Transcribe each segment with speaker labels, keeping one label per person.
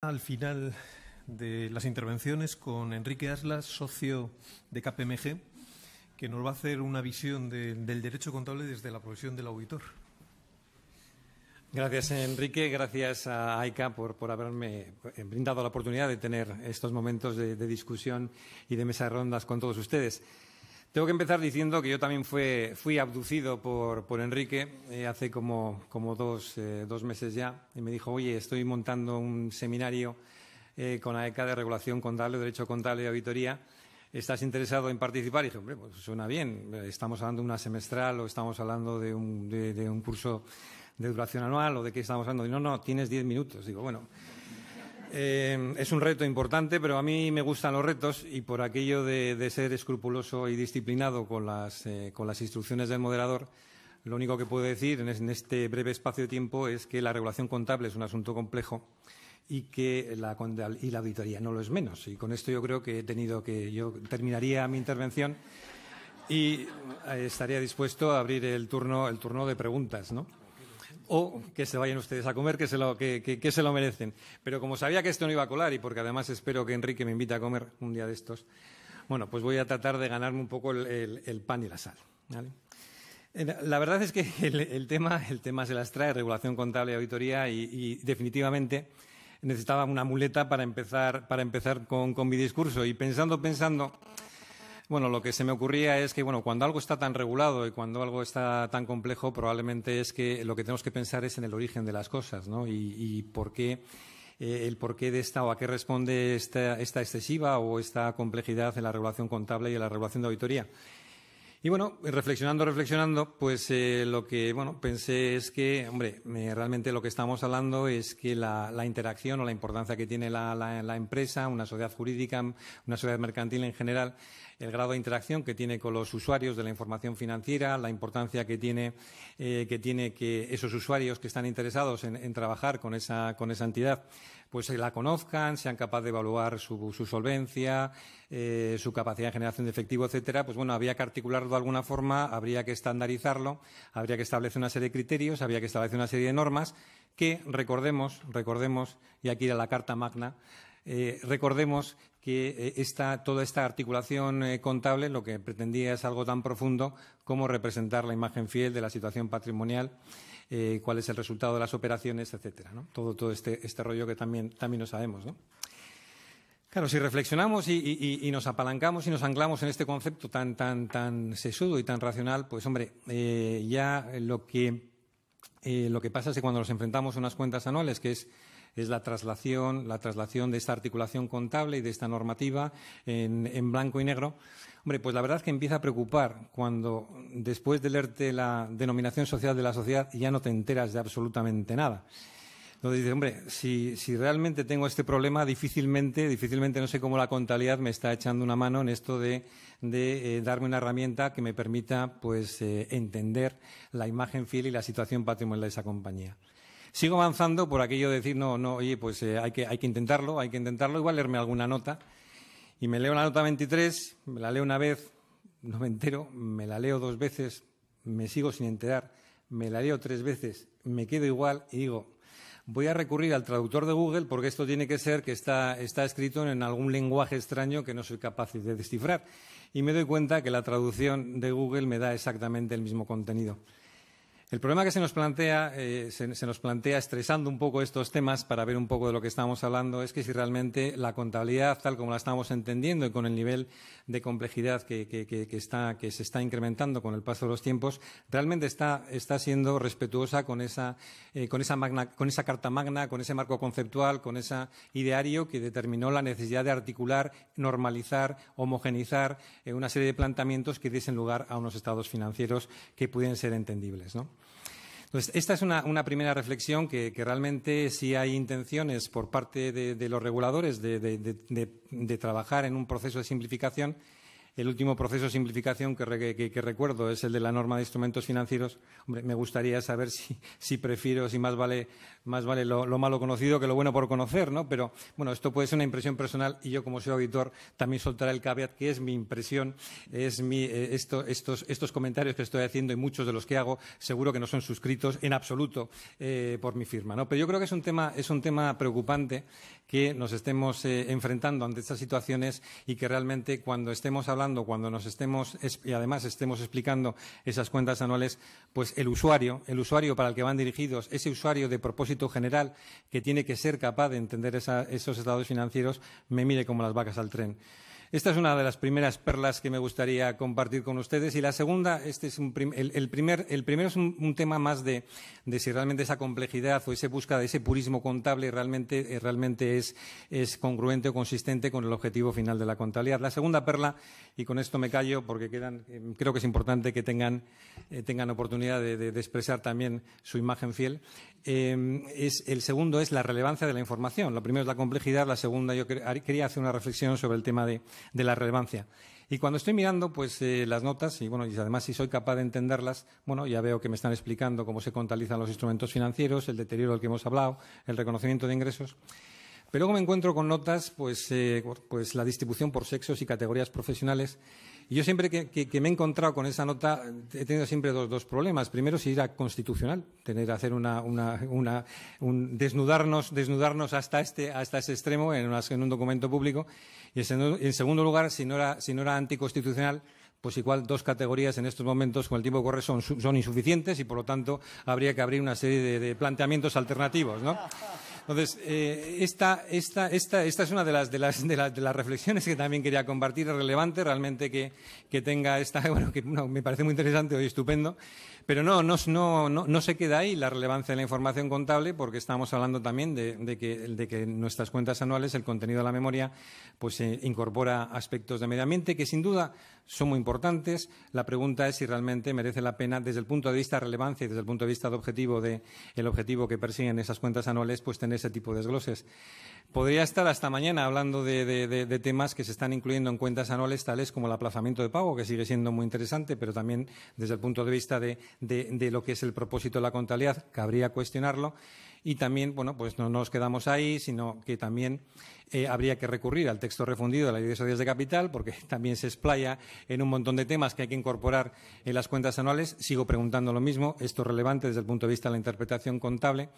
Speaker 1: Al final de las intervenciones con Enrique Aslas, socio de KPMG, que nos va a hacer una visión del derecho contable desde la profesión del auditor.
Speaker 2: Gracias, Enrique. Gracias a AICA por, haberme eh, brindado la oportunidad de tener estos momentos de, de discusión y de mesa de rondas con todos ustedes. Tengo que empezar diciendo que yo también fui abducido por, por Enrique eh, hace como, eh, dos, meses ya y me dijo, oye, estoy montando un seminario eh, con ECA de regulación contable, derecho contable y auditoría. ¿Estás interesado en participar? Y dije, hombre, pues suena bien. Estamos hablando de una semestral o estamos hablando de un, de un curso de duración anual o de qué estamos hablando. Y no, no, tienes diez minutos. Digo, bueno. Eh, es un reto importante, pero a mí me gustan los retos y por aquello de, ser escrupuloso y disciplinado eh, con las, instrucciones del moderador, lo único que puedo decir en este breve espacio de tiempo es que la regulación contable es un asunto complejo y que la, auditoría no lo es menos. Y con esto yo creo que he tenido que yo terminaría mi intervención y eh, estaría dispuesto a abrir el turno, el turno de preguntas, ¿no? o que se vayan ustedes a comer, que se, lo, que, que, se lo merecen. Pero como sabía que esto no iba a colar y porque además espero que Enrique me invite a comer un día de estos, bueno, pues voy a tratar de ganarme un poco el, el, pan y la sal. Eh, la verdad es que el, el, tema, el tema se las trae, regulación contable y auditoría, y, y definitivamente necesitaba una muleta para empezar, para empezar con, con mi discurso. Y pensando, pensando, bueno, lo que se me ocurría es que, bueno, cuando algo está tan regulado y cuando algo está tan complejo, probablemente es que lo que tenemos que pensar es en el origen de las cosas, ¿no? Y, por qué, eh, el porqué de esta o a qué responde esta, esta excesiva o esta complejidad en la regulación contable y en la regulación de auditoría. Y bueno, reflexionando, reflexionando, pues eh, lo que bueno pensé es que, hombre, realmente lo que estamos hablando es que la, interacción o la importancia que tiene la, empresa, una sociedad jurídica, una sociedad mercantil en general, el grado de interacción que tiene con los usuarios de la información financiera, la importancia que tiene eh, que tiene que esos usuarios que están interesados en, en trabajar con esa con esa entidad pues eh, la conozcan, sean capaces de evaluar su, solvencia, eh, su capacidad de generación de efectivo, etcétera, pues bueno, habría que articularlo de alguna forma, habría que estandarizarlo, habría que establecer una serie de criterios, habría que establecer una serie de normas que recordemos, recordemos, y aquí era la Carta Magna, eh, recordemos que eh, toda esta articulación eh, contable lo que pretendía es algo tan profundo como representar la imagen fiel de la situación patrimonial, eh, cuál es el resultado de las operaciones, etcétera. Todo, todo este, este, rollo que también, también sabemos. Claro, si reflexionamos y, nos apalancamos y nos anclamos en este concepto tan, tan, tan sesudo y tan racional, pues hombre, ya lo que, lo que pasa es que cuando nos enfrentamos a unas cuentas anuales, que es es la traslación, de esta articulación contable y de esta normativa en, blanco y negro. Hombre, pues la verdad es que empieza a preocupar cuando después de leerte la denominación social de la sociedad ya no te enteras de absolutamente nada. Entonces dice, hombre, si, realmente tengo este problema, difícilmente, difícilmente no sé cómo la contabilidad me está echando una mano en esto de, eh, darme una herramienta que me permita pues, eh, entender la imagen fiel y la situación patrimonial de esa compañía. Sigo avanzando por aquello de decir, no, no, oye, pues eh, hay, que, hay que intentarlo, hay que intentarlo, igual leerme alguna nota. Y me leo la nota 23, me la leo una vez, no me entero, me la leo dos veces, me sigo sin enterar, me la leo tres veces, me quedo igual y digo, voy a recurrir al traductor de Google porque esto tiene que ser que está, está escrito en algún lenguaje extraño que no soy capaz de descifrar. Y me doy cuenta que la traducción de Google me da exactamente el mismo contenido. El problema que se nos plantea, eh, se, nos plantea estresando un poco estos temas para ver un poco de lo que estamos hablando, es que si realmente la contabilidad, tal como la estamos entendiendo y con el nivel de complejidad que, se está incrementando con el paso de los tiempos, realmente está, siendo respetuosa eh, con esa, carta magna, con ese marco conceptual, con ese ideario que determinó la necesidad de articular, normalizar, homogenizar eh, una serie de planteamientos que diesen lugar a unos estados financieros que pueden ser entendibles. ¿no? Pues esta es una, primera reflexión que, realmente si hay intenciones por parte de, los reguladores de trabajar en un proceso de simplificación el último proceso de simplificación que, recuerdo es el de la norma de instrumentos financieros. me gustaría saber si, prefiero, si más vale, más vale lo, malo conocido que lo bueno por conocer, ¿no? Pero bueno, esto puede ser una impresión personal y yo, como soy auditor, también soltaré el caveat que es mi impresión, es mi, eh, estos, estos comentarios que estoy haciendo y muchos de los que hago seguro que no son suscritos en absoluto eh, por mi firma, ¿no? Pero yo creo que es un tema, es un tema preocupante que nos estemos eh, enfrentando ante estas situaciones y que realmente cuando estemos hablando cuando nos estemos y además estemos explicando esas cuentas anuales, pues el usuario, el usuario para el que van dirigidos, ese usuario de propósito general que tiene que ser capaz de entender esos estados financieros, me mire como las vacas al tren. Esta es una de las primeras perlas que me gustaría compartir con ustedes. Y la segunda, este es un el, primer, el primero es un, tema más de, si realmente esa complejidad o ese busca de ese purismo contable realmente, eh, es, congruente o consistente con el objetivo final de la contabilidad. La segunda perla, y con esto me callo porque eh, creo que es importante que tengan, eh, tengan oportunidad de, expresar también su imagen fiel. es, el segundo es la relevancia de la información. Lo primero es la complejidad, la segunda yo quería hacer una reflexión sobre el tema de de la relevancia. Y cuando estoy mirando pues eh, las notas y bueno y además si soy capaz de entenderlas, bueno, ya veo que me están explicando cómo se contabilizan los instrumentos financieros, el deterioro del que hemos hablado, el reconocimiento de ingresos. Pero luego me encuentro con notas pues eh, pues la distribución por sexos y categorías profesionales y yo siempre que, me he encontrado con esa nota he tenido siempre dos, dos problemas. Primero, si era constitucional, tener hacer una, un desnudarnos, desnudarnos hasta este, hasta ese extremo en, un documento público. Y en segundo lugar, si no era, anticonstitucional, pues igual dos categorías en estos momentos con el tiempo que corre son, son, insuficientes y por lo tanto habría que abrir una serie de, de planteamientos alternativos, ¿no? Entonces, eh, esta, esta, esta, es una de las, de, las, de, las, de las reflexiones que también quería compartir, relevante realmente que, tenga esta, bueno, que me parece muy interesante hoy, estupendo, pero no, no, no, no, se queda ahí la relevancia de la información contable, porque estamos hablando también de, de que, de que nuestras cuentas anuales, el contenido de la memoria, pues eh, incorpora aspectos de medio ambiente que sin duda son muy importantes. La pregunta es si realmente merece la pena, desde el punto de vista de relevancia y desde el punto de vista de objetivo, de el objetivo que persiguen esas cuentas anuales, pues tener ese tipo de desgloses. Podría estar hasta mañana hablando de, temas que se están incluyendo en cuentas anuales, tales como el aplazamiento de pago, que sigue siendo muy interesante, pero también desde el punto de vista de, de lo que es el propósito de la contabilidad, cabría cuestionarlo. Y también, bueno, pues no nos quedamos ahí, sino que también eh, habría que recurrir al texto refundido de la Ley de Sociedades de Capital, porque también se explaya en un montón de temas que hay que incorporar en las cuentas anuales. Sigo preguntando lo mismo, esto es relevante desde el punto de vista de la interpretación contable.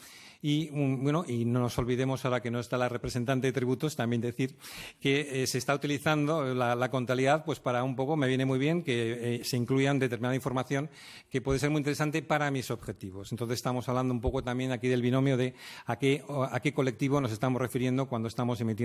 Speaker 2: Y, bueno, y no nos olvidemos, ahora que no está la representante de tributos, también decir que eh, se está utilizando la, la, contabilidad pues para un poco, me viene muy bien que eh, se incluyan determinada información que puede ser muy interesante para mis objetivos. Entonces estamos hablando un poco también aquí del binomio de a qué, a qué colectivo nos estamos refiriendo cuando estamos emitiendo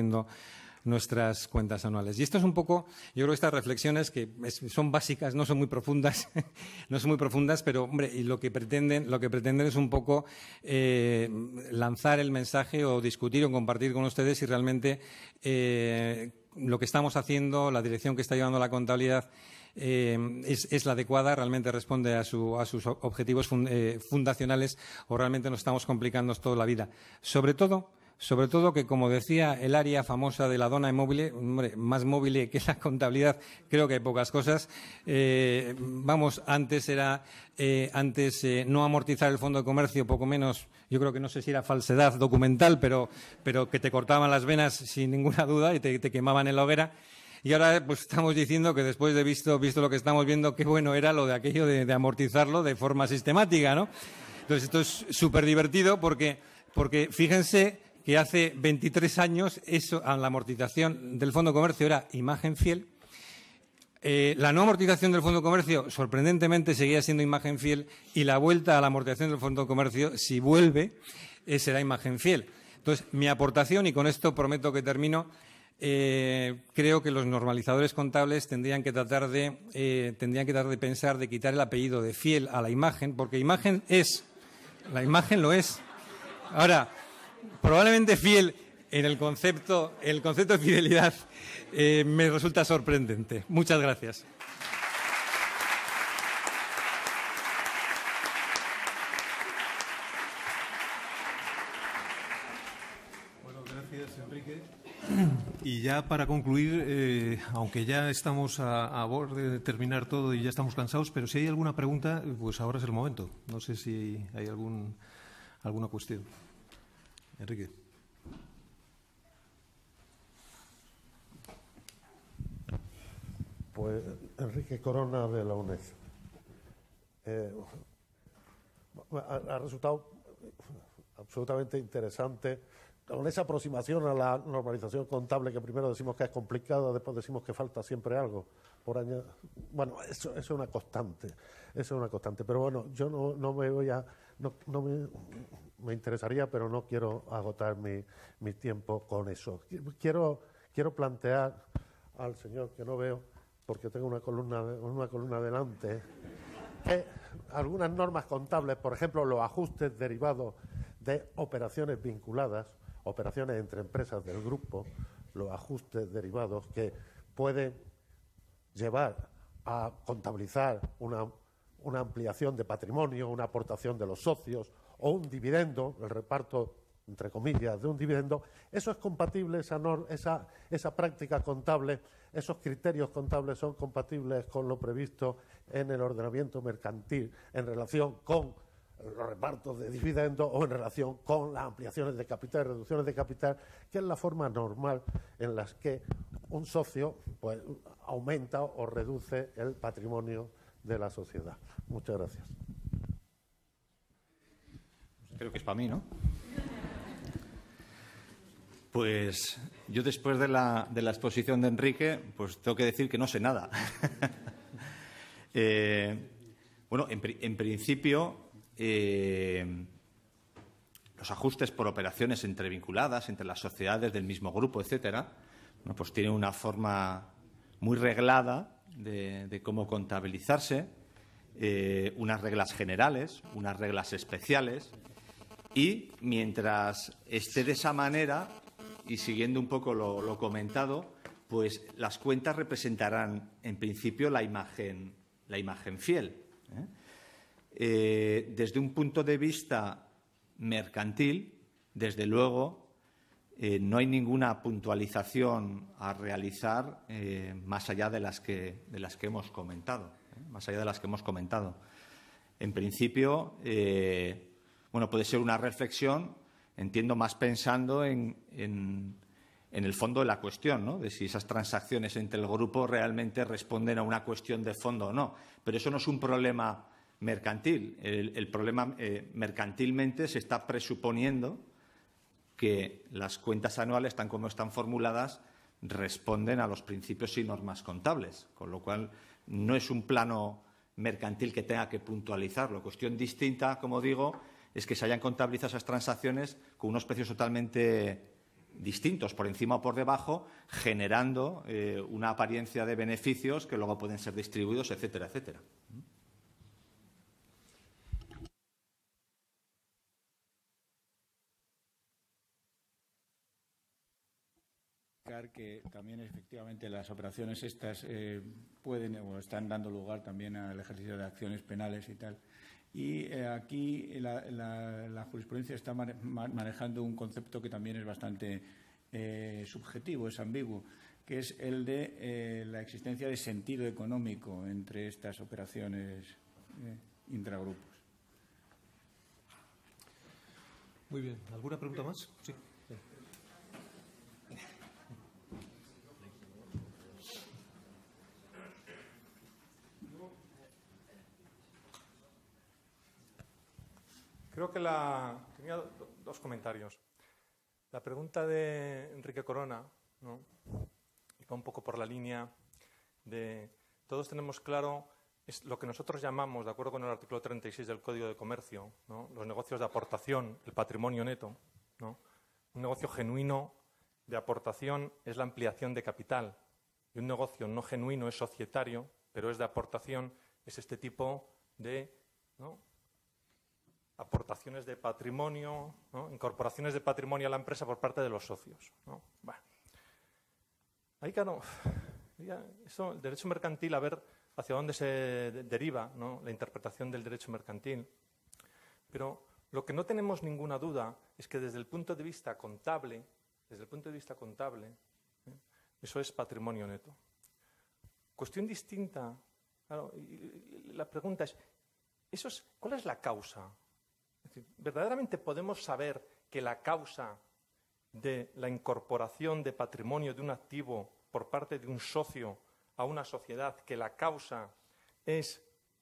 Speaker 2: nuestras cuentas anuales. Y esto es un poco, yo creo que estas reflexiones que son básicas, no son muy profundas, no son muy profundas, pero hombre, lo que pretenden, lo que pretenden es un poco eh, lanzar el mensaje o discutir o compartir con ustedes si realmente eh, lo que estamos haciendo, la dirección que está llevando la contabilidad eh, es, la adecuada, realmente responde a, sus objetivos fundacionales o realmente nos estamos complicando toda la vida. Sobre todo, sobre todo que, como decía el área famosa de la dona móvil, hombre, más móvil que la contabilidad, creo que hay pocas cosas. Eh, vamos, antes era, eh, antes eh, no amortizar el fondo de comercio, poco menos, yo creo que no sé si era falsedad documental, pero, pero que te cortaban las venas sin ninguna duda y te, quemaban en la hoguera. Y ahora pues estamos diciendo que después de visto, visto lo que estamos viendo, qué bueno era lo de aquello de, de amortizarlo de forma sistemática, ¿no? Entonces esto es súper divertido porque, porque fíjense que hace 23 años eso, la amortización del Fondo Comercio era imagen fiel. Eh, la no amortización del Fondo Comercio, sorprendentemente, seguía siendo imagen fiel y la vuelta a la amortización del Fondo Comercio, si vuelve, eh, será imagen fiel. Entonces, mi aportación, y con esto prometo que termino, eh, creo que los normalizadores contables tendrían que tratar de tendrían que tratar de pensar de quitar el apellido de fiel a la imagen porque imagen es la imagen lo es ahora probablemente fiel en el concepto, el concepto de fidelidad eh, me resulta sorprendente. Muchas gracias. Bueno, gracias Enrique.
Speaker 1: Y ya para concluir, eh, aunque ya estamos a, a borde de terminar todo y ya estamos cansados, pero si hay alguna pregunta, pues ahora es el momento. No sé si hay algún, alguna cuestión. Enrique. Pues
Speaker 3: Enrique Corona de la UNED. Eh, ha, resultado absolutamente interesante con esa aproximación a la normalización contable que primero decimos que es complicada, después decimos que falta siempre algo. Por año, bueno, eso, es una constante, eso es una constante. Pero bueno, yo no, me voy a, no me, me interesaría, pero no quiero agotar mi, tiempo con eso. Quiero, quiero plantear al señor que no veo, porque tengo una columna, una columna delante, que algunas normas contables, por ejemplo, los ajustes derivados de operaciones vinculadas, operaciones entre empresas del grupo, los ajustes derivados que pueden llevar a contabilizar una, una ampliación de patrimonio, una aportación de los socios, o un dividendo, el reparto entre comillas, de un dividendo, eso es compatible, esa, práctica contable, esos criterios contables son compatibles con lo previsto en el ordenamiento mercantil en relación con los repartos de dividendos o en relación con las ampliaciones de capital reducciones de capital, que es la forma normal en las que un socio pues, aumenta o reduce el patrimonio de la sociedad.
Speaker 4: Muchas gracias. Creo que es para mí, ¿no? Pues yo después de la, exposición de Enrique, pues tengo que decir que no sé nada. Eh, bueno, en, principio, eh, los ajustes por operaciones entrevinculadas entre las sociedades del mismo grupo, etcétera, pues tienen una forma muy reglada de, cómo contabilizarse, eh, unas reglas generales, unas reglas especiales, y mientras esté de esa manera, y siguiendo un poco lo, comentado, pues las cuentas representarán en principio la imagen, la imagen fiel. ¿eh? Eh, desde un punto de vista mercantil, desde luego, eh, no hay ninguna puntualización a realizar más allá de las que, de las que hemos comentado. Más allá de las que hemos comentado. En principio, bueno, puede ser una reflexión, entiendo, más pensando en, el fondo de la cuestión, ¿no? de si esas transacciones entre el grupo realmente responden a una cuestión de fondo o no. Pero eso no es un problema mercantil. El, problema eh, mercantilmente se está presuponiendo que las cuentas anuales, tan como están formuladas, responden a los principios y normas contables, con lo cual no es un plano mercantil que tenga que puntualizarlo. Cuestión distinta, como digo, es que se hayan contabilizado esas transacciones con unos precios totalmente distintos, por encima o por debajo, generando eh, una apariencia de beneficios que luego pueden ser distribuidos, etcétera, etcétera.
Speaker 5: que también efectivamente las operaciones estas eh, pueden o están dando lugar también al ejercicio de acciones penales y tal. Y eh, aquí la, jurisprudencia está manejando un concepto que también es bastante eh, subjetivo, es ambiguo, que es el de eh, la existencia de sentido económico entre estas operaciones intragrupos.
Speaker 1: Muy bien. ¿Alguna pregunta más? Sí. Creo que la... tenía dos comentarios. La pregunta de Enrique Corona, ¿no? y va un poco por la línea de todos tenemos claro es lo que nosotros llamamos, de acuerdo con el artículo 36 del Código de Comercio, los negocios de aportación, el patrimonio neto. ¿no? Un negocio genuino de aportación es la ampliación de capital. Y un negocio no genuino es societario, pero es de aportación, es este tipo de aportaciones de patrimonio, incorporaciones de patrimonio a la empresa por parte de los socios. Ahí, claro, eso, el derecho mercantil, a ver hacia dónde se deriva la interpretación del derecho mercantil. Pero lo que no tenemos ninguna duda es que desde el punto de vista contable, desde el punto de vista contable, ¿eh? eso es patrimonio neto. Cuestión distinta. la pregunta es, ¿eso es, ¿cuál es la causa verdaderamente podemos saber que la causa de la incorporación de patrimonio de un activo por parte de un socio a una sociedad, que la causa es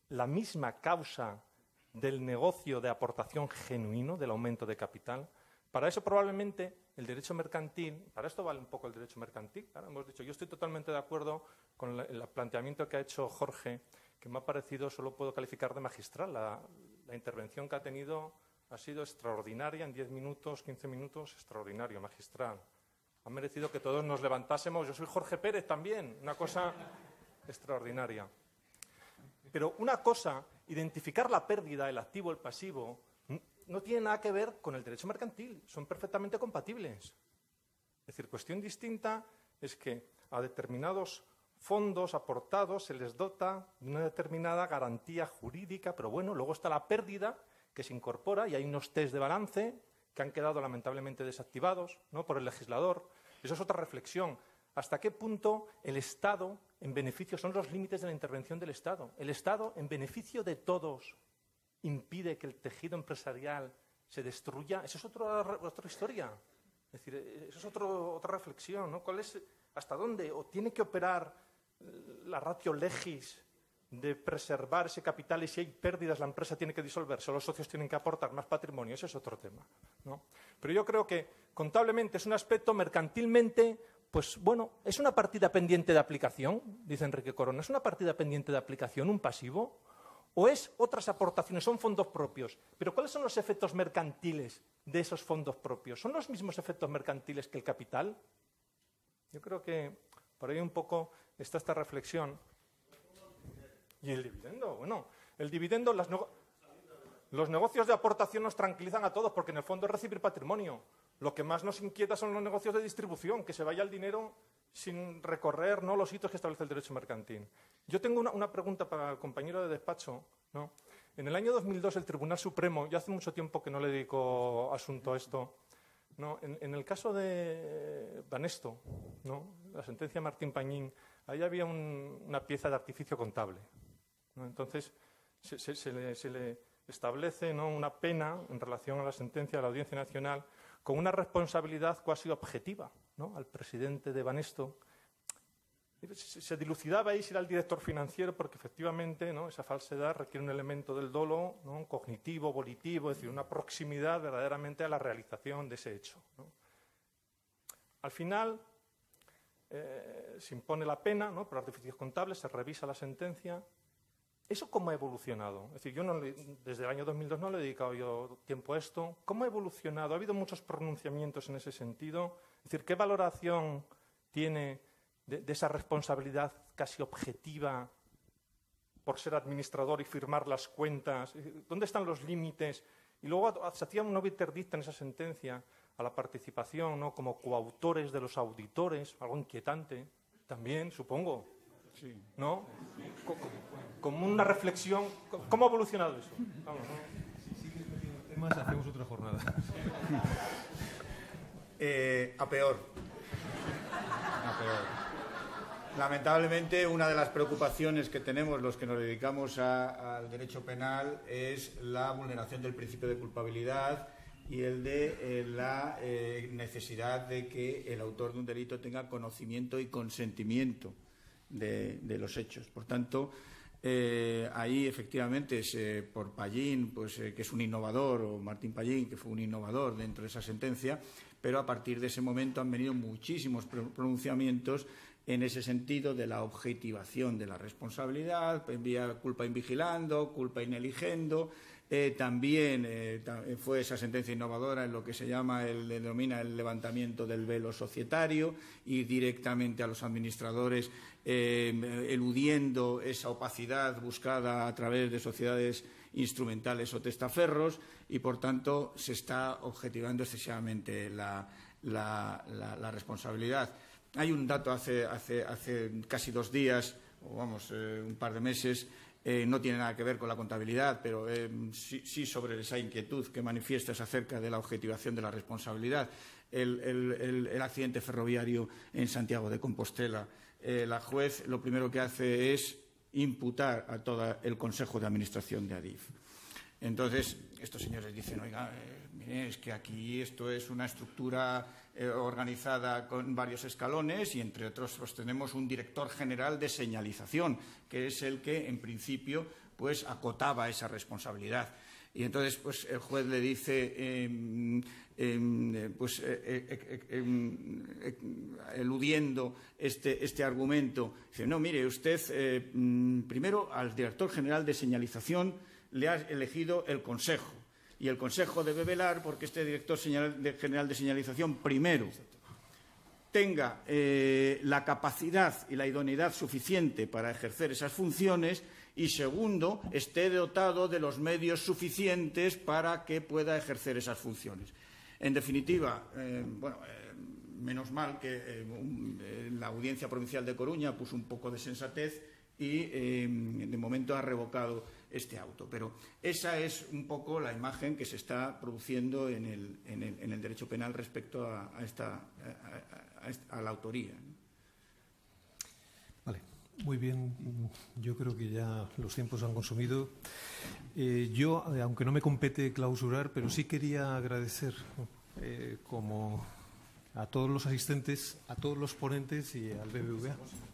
Speaker 1: la misma causa del negocio de aportación genuino, del aumento de capital. Para eso probablemente el derecho mercantil, para esto vale un poco el derecho mercantil, hemos dicho, yo estoy totalmente de acuerdo con el planteamiento que ha hecho Jorge, que me ha parecido, solo puedo calificar de magistral, la, la intervención que ha tenido ha sido extraordinaria, en 10 minutos, 15 minutos, extraordinario, magistral. Ha merecido que todos nos levantásemos. Yo soy Jorge Pérez también, una cosa extraordinaria. Pero una cosa, identificar la pérdida, el activo, el pasivo, no tiene nada que ver con el derecho mercantil, son perfectamente compatibles. Es decir, cuestión distinta es que a determinados fondos aportados se les dota de una determinada garantía jurídica, pero bueno, luego está la pérdida que se incorpora y hay unos test de balance que han quedado lamentablemente desactivados ¿no? por el legislador. Eso es otra reflexión. ¿Hasta qué punto el Estado en beneficio son los límites de la intervención del Estado? El Estado en beneficio de todos impide que el tejido empresarial se destruya. Eso es otra, otra historia. Es decir, eh, eso es otro, otra reflexión. ¿no? ¿Cuál es, ¿Hasta dónde? ¿O tiene que operar la ratio legis de preservar ese capital y si hay pérdidas la empresa tiene que disolverse, los socios tienen que aportar más patrimonio, ese es otro tema. Pero yo creo que contablemente es un aspecto mercantilmente, pues bueno, es una partida pendiente de aplicación, dice Enrique Corona, es una partida pendiente de aplicación, un pasivo, o es otras aportaciones, son fondos propios. Pero ¿cuáles son los efectos mercantiles de esos fondos propios? ¿Son los mismos efectos mercantiles que el capital? Yo creo que por ahí un poco está esta reflexión. ¿Y el dividendo? Bueno, el dividendo, las los negocios de aportación nos tranquilizan a todos porque en el fondo es recibir patrimonio. Lo que más nos inquieta son los negocios de distribución, que se vaya el dinero sin recorrer ¿no? los hitos que establece el derecho mercantil. Yo tengo una, pregunta para el compañero de despacho. ¿no? En el año 2002 el Tribunal Supremo, ya hace mucho tiempo que no le dedico asunto a esto, ¿no? en, el caso de Banesto, ¿no? la sentencia Martín Pañín, Ahí había una pieza de artificio contable. Entonces, se, le, establece una pena en relación a la sentencia de la Audiencia Nacional con una responsabilidad casi objetiva ¿no? al presidente de Banesto. Se dilucidaba ahí si era el director financiero, porque efectivamente ¿no? esa falsedad requiere un elemento del dolo ¿no? cognitivo, volitivo, es decir, una proximidad verdaderamente a la realización de ese hecho. Al final, eh, se impone la pena ¿no? por artificios contables, se revisa la sentencia. ¿Eso cómo ha evolucionado? Es decir, yo desde el año 2002 no le he dedicado yo tiempo a esto. ¿Cómo ha evolucionado? ¿Ha habido muchos pronunciamientos en ese sentido? Es decir, ¿qué valoración tiene de, esa responsabilidad casi objetiva por ser administrador y firmar las cuentas? ¿Dónde están los límites? Y luego ah, se hacía un en esa sentencia a la participación ¿no? como coautores de los auditores, algo inquietante también, supongo. ¿No? Como una reflexión. ¿Cómo ha evolucionado eso? Si sigues metiendo temas, hacemos otra jornada. Eh, a peor.
Speaker 5: Lamentablemente, una de las preocupaciones que tenemos los que nos dedicamos al derecho penal es la vulneración del principio de culpabilidad y el de eh, la eh, necesidad de que el autor de un delito tenga conocimiento y consentimiento de, los hechos. Por tanto, eh, ahí efectivamente es por Pallín, pues, que es un innovador, o Martín Pallín, que fue un innovador dentro de esa sentencia, pero a partir de ese momento han venido muchísimos pronunciamientos en ese sentido de la objetivación de la responsabilidad, envía culpa invigilando, culpa ineligiendo... Eh, también eh, eh, fue esa sentencia innovadora en lo que se llama, el, denomina el levantamiento del velo societario, y directamente a los administradores em, eludiendo esa opacidad buscada a través de sociedades instrumentales o testaferros y, por tanto, se está objetivando excesivamente la, responsabilidad. Hay un dato hace, hace casi dos días, o vamos, un par de meses, eh, no tiene nada que ver con la contabilidad, pero eh, sí, sobre esa inquietud que manifiestas acerca de la objetivación de la responsabilidad. El, accidente ferroviario en Santiago de Compostela. Eh, la juez lo primero que hace es imputar a todo el Consejo de Administración de Adif. Entonces, estos señores dicen, oiga, es que aquí esto es una estructura eh, organizada con varios escalones y, entre otros, pues tenemos un director general de señalización, que es el que, en principio, pues acotaba esa responsabilidad. Y entonces, pues el juez le dice, em, em, pues eh, eh, em, eludiendo este, este, argumento, dice, no, mire, usted mm, primero al director general de señalización le ha elegido el Consejo y el Consejo debe velar porque este director general de señalización, primero, tenga eh, la capacidad y la idoneidad suficiente para ejercer esas funciones y, segundo, esté dotado de los medios suficientes para que pueda ejercer esas funciones. En definitiva, eh, bueno, eh, menos mal que la Audiencia Provincial de Coruña puso un poco de sensatez y, de momento, ha revocado este auto. Pero esa es un poco la imagen que se está produciendo en el, derecho penal respecto a, esta, a, la autoría.
Speaker 1: Vale. Muy bien, yo creo que ya los tiempos han consumido. Eh, yo, eh, aunque no me compete clausurar, pero sí quería agradecer eh, como a todos los asistentes, a todos los ponentes y al BBVA.